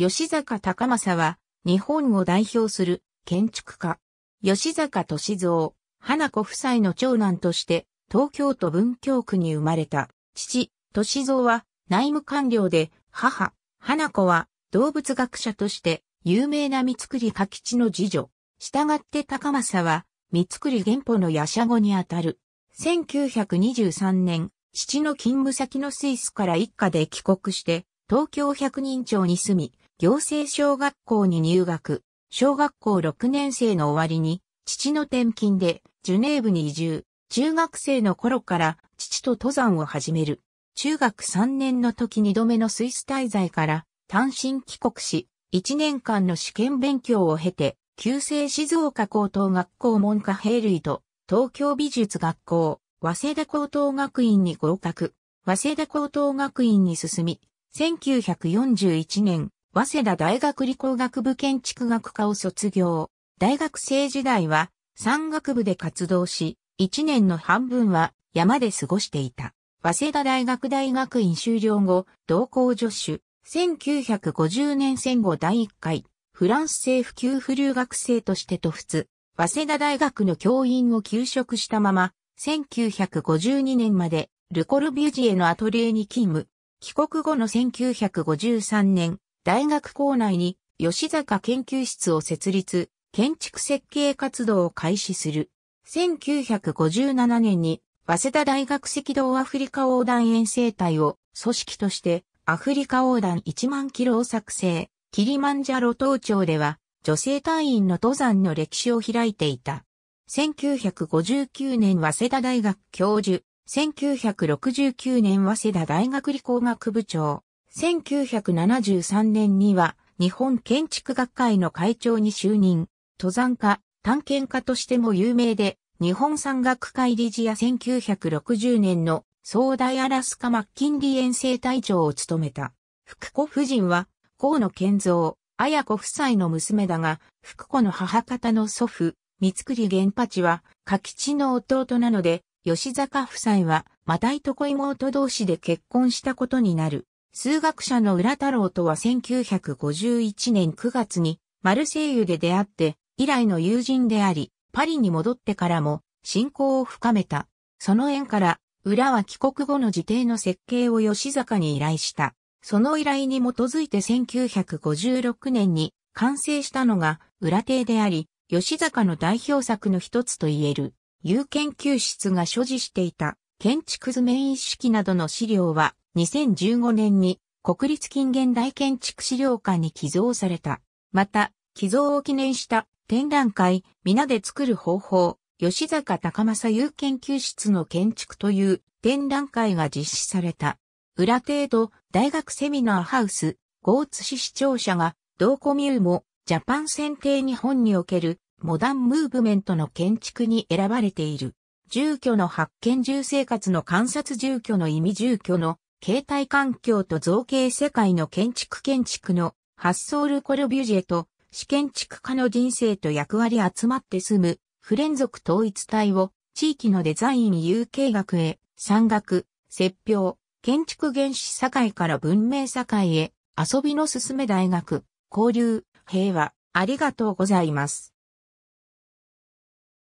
吉坂隆正は、日本を代表する建築家。吉坂歳三、花子夫妻の長男として、東京都文京区に生まれた。父、歳三は内務官僚で、母、花子は動物学者として有名な三栗柿吉の次女。従って高政は三り原保のやしゃごにあたる。1923年、父の勤務先のスイスから一家で帰国して、東京百人町に住み、行政小学校に入学、小学校6年生の終わりに、父の転勤で、ジュネーブに移住、中学生の頃から父と登山を始める。中学3年の時2度目のスイス滞在から単身帰国し、1年間の試験勉強を経て、旧制静岡高等学校文科兵類と東京美術学校、早稲田高等学院に合格、早稲田高等学院に進み、1941年、早稲田大学理工学部建築学科を卒業。大学生時代は山岳部で活動し、一年の半分は山で過ごしていた。早稲田大学大学院修了後、同校助手、1950年戦後第1回、フランス政府給付留学生として突普早稲田大学の教員を休職したまま、1952年まで、ルコルビュジエのアトリエに勤務。帰国後の1953年、大学校内に吉坂研究室を設立、建築設計活動を開始する。1957年に、早稲田大学赤道アフリカ横断遠征隊を組織として、アフリカ横断1万キロを作成、キリマンジャロ東町では、女性隊員の登山の歴史を開いていた。1959年早稲田大学教授、1969年早稲田大学理工学部長、1973年には日本建築学会の会長に就任、登山家、探検家としても有名で、日本山岳会理事や1960年の壮大アラスカマッキンリ遠征隊長を務めた。福子夫人は、河野健三、綾子夫妻の娘だが、福子の母方の祖父、三栗玄八は、柿地の弟なので、吉坂夫妻は、またいとこ妹同士で結婚したことになる。数学者の浦太郎とは1951年9月にマルセイユで出会って以来の友人であり、パリに戻ってからも信仰を深めた。その縁から浦は帰国後の自邸の設計を吉坂に依頼した。その依頼に基づいて1956年に完成したのが浦邸であり、吉坂の代表作の一つと言える、有研究室が所持していた建築図面一式などの資料は2015年に国立近現代建築資料館に寄贈された。また、寄贈を記念した展覧会、皆で作る方法、吉坂高正優研究室の建築という展覧会が実施された。裏程度、大学セミナーハウス、ゴーツ市市庁舎が、同コミューも、ジャパン選定日本における、モダンムーブメントの建築に選ばれている。住居の発見住生活の観察住居の意味住居の携帯環境と造形世界の建築建築の発想ルコルビュジェと、試建築家の人生と役割集まって住む、不連続統一体を、地域のデザイン有形学へ、山岳、説表、建築原始社会から文明社会へ、遊びの進め大学、交流、平和、ありがとうございます。